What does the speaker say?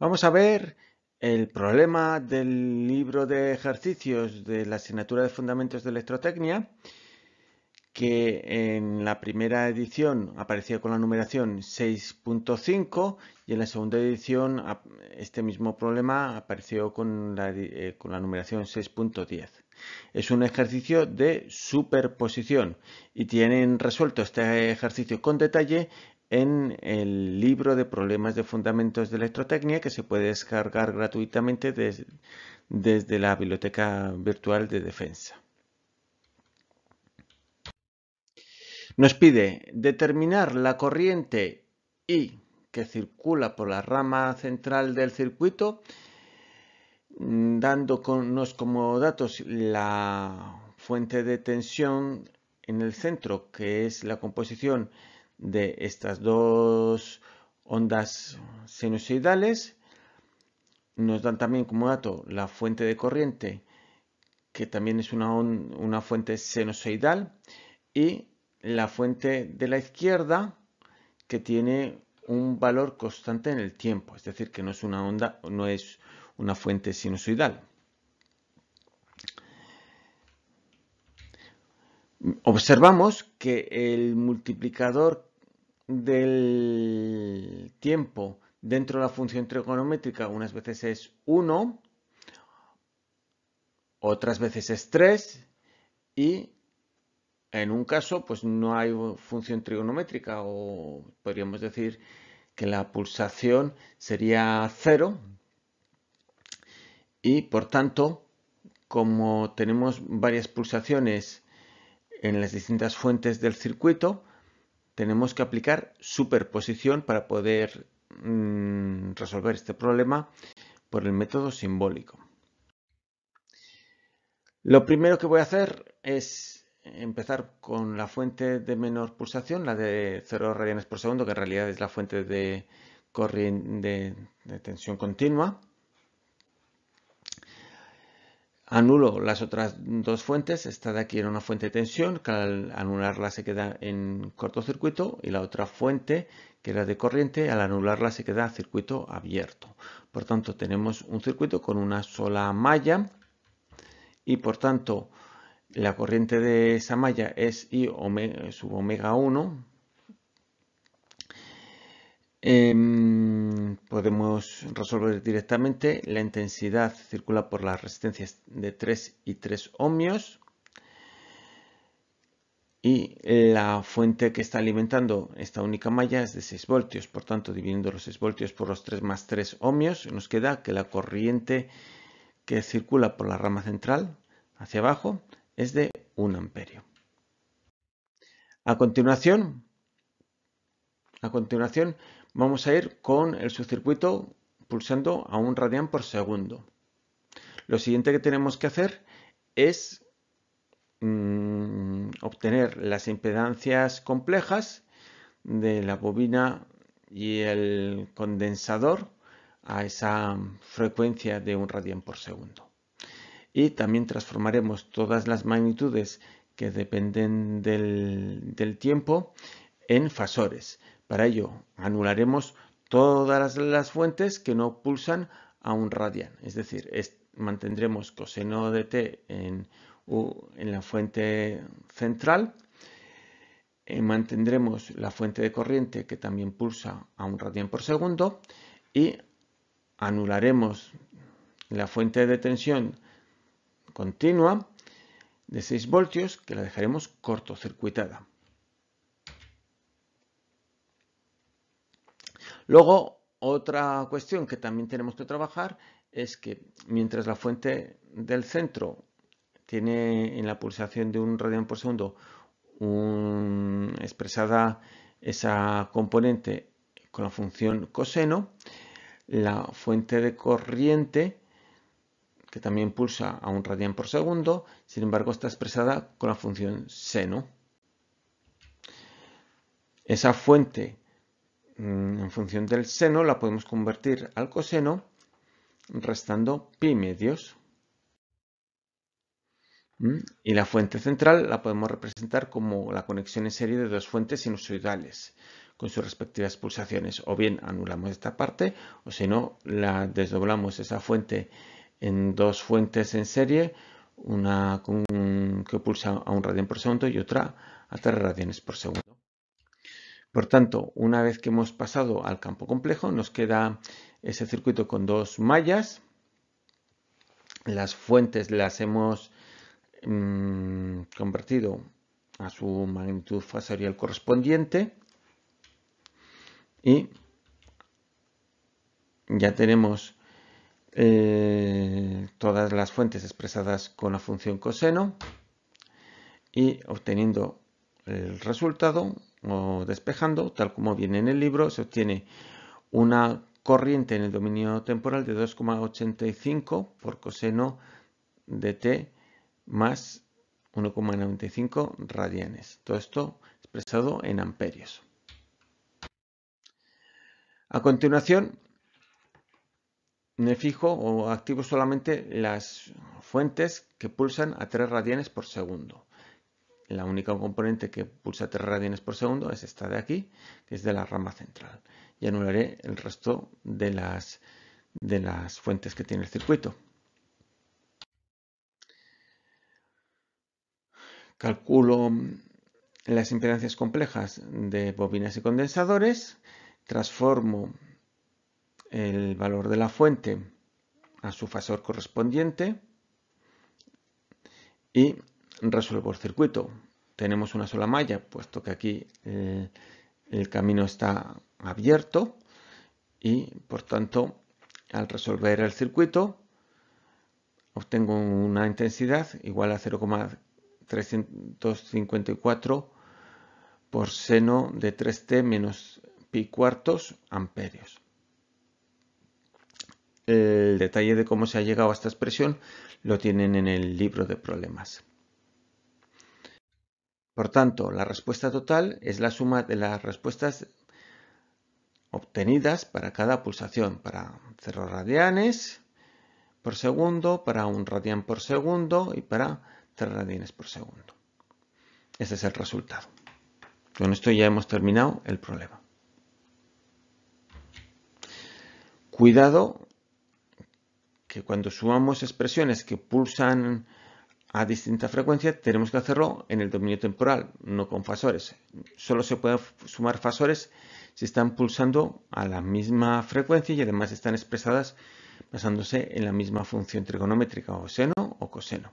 Vamos a ver el problema del libro de ejercicios de la asignatura de Fundamentos de Electrotecnia, que en la primera edición aparecía con la numeración 6.5 y en la segunda edición este mismo problema apareció con la, eh, con la numeración 6.10. Es un ejercicio de superposición y tienen resuelto este ejercicio con detalle en el libro de problemas de fundamentos de electrotecnia que se puede descargar gratuitamente desde la biblioteca virtual de defensa. Nos pide determinar la corriente I que circula por la rama central del circuito, mm, dándonos como datos la fuente de tensión en el centro, que es la composición de estas dos ondas sinusoidales. Nos dan también como dato la fuente de corriente, que también es una, una fuente sinusoidal, y la fuente de la izquierda, que tiene un valor constante en el tiempo, es decir, que no es una onda, no es una fuente sinusoidal. Observamos que el multiplicador del tiempo dentro de la función trigonométrica unas veces es 1, otras veces es 3 y en un caso pues no hay función trigonométrica o podríamos decir que la pulsación sería 0 y por tanto como tenemos varias pulsaciones en las distintas fuentes del circuito tenemos que aplicar superposición para poder mm, resolver este problema por el método simbólico. Lo primero que voy a hacer es empezar con la fuente de menor pulsación, la de 0 radianes por segundo, que en realidad es la fuente de tensión continua. Anulo las otras dos fuentes, esta de aquí era una fuente de tensión, que al anularla se queda en cortocircuito, y la otra fuente, que era de corriente, al anularla se queda circuito abierto. Por tanto, tenemos un circuito con una sola malla, y por tanto, la corriente de esa malla es I sub omega 1 podemos resolver directamente. La intensidad circula por las resistencias de 3 y 3 ohmios. Y la fuente que está alimentando esta única malla es de 6 voltios. Por tanto, dividiendo los 6 voltios por los 3 más 3 ohmios, nos queda que la corriente que circula por la rama central hacia abajo es de 1 amperio. A continuación, a continuación vamos a ir con el subcircuito pulsando a un radian por segundo. Lo siguiente que tenemos que hacer es mm, obtener las impedancias complejas de la bobina y el condensador a esa frecuencia de un radian por segundo. Y también transformaremos todas las magnitudes que dependen del tiempo en fasores. Para ello, anularemos todas las fuentes que no pulsan a un radian, es decir, mantendremos coseno de t en, la fuente central, eh, mantendremos la fuente de corriente que también pulsa a un radian por segundo y anularemos la fuente de tensión continua de 6 voltios que la dejaremos cortocircuitada. Luego, otra cuestión que también tenemos que trabajar es que mientras la fuente del centro tiene en la pulsación de un radian por segundo expresada esa componente con la función coseno, la fuente de corriente que también pulsa a un radian por segundo, sin embargo está expresada con la función seno. Esa fuente Mm, en función del seno la podemos convertir al coseno restando pi medios. Mm, y la fuente central la podemos representar como la conexión en serie de dos fuentes sinusoidales con sus respectivas pulsaciones. O bien anulamos esta parte, o si no, la desdoblamos esa fuente en dos fuentes en serie, una que pulsa a un radian por segundo y otra a tres radianes por segundo. Por tanto, una vez que hemos pasado al campo complejo, nos queda ese circuito con dos mallas. Las fuentes las hemos mm, convertido a su magnitud fasorial correspondiente. Y ya tenemos eh, todas las fuentes expresadas con la función coseno y obteniendo el resultado o despejando, tal como viene en el libro, se obtiene una corriente en el dominio temporal de 2,85 por coseno de t más 1,95 radianes. Todo esto expresado en amperios. A continuación, me fijo o activo solamente las fuentes que pulsan a 3 radianes por segundo la única componente que pulsa 3 radianes por segundo es esta de aquí, que es de la rama central. Y anularé el resto de las, de las fuentes que tiene el circuito. Calculo las impedancias complejas de bobinas y condensadores, transformo el valor de la fuente a su fasor correspondiente y resuelvo el circuito. Tenemos una sola malla, puesto que aquí eh, el camino está abierto y por tanto al resolver el circuito obtengo una intensidad igual a 0,354 por seno de 3t menos pi cuartos amperios. El detalle de cómo se ha llegado a esta expresión lo tienen en el libro de problemas. Por tanto, la respuesta total es la suma de las respuestas obtenidas para cada pulsación, para 0 radianes por segundo, para un radian por segundo y para tres radianes por segundo. Ese es el resultado. Con esto ya hemos terminado el problema. Cuidado que cuando sumamos expresiones que pulsan a distinta frecuencia tenemos que hacerlo en el dominio temporal, no con fasores. Solo se pueden sumar fasores si están pulsando a la misma frecuencia y además están expresadas basándose en la misma función trigonométrica o seno o coseno.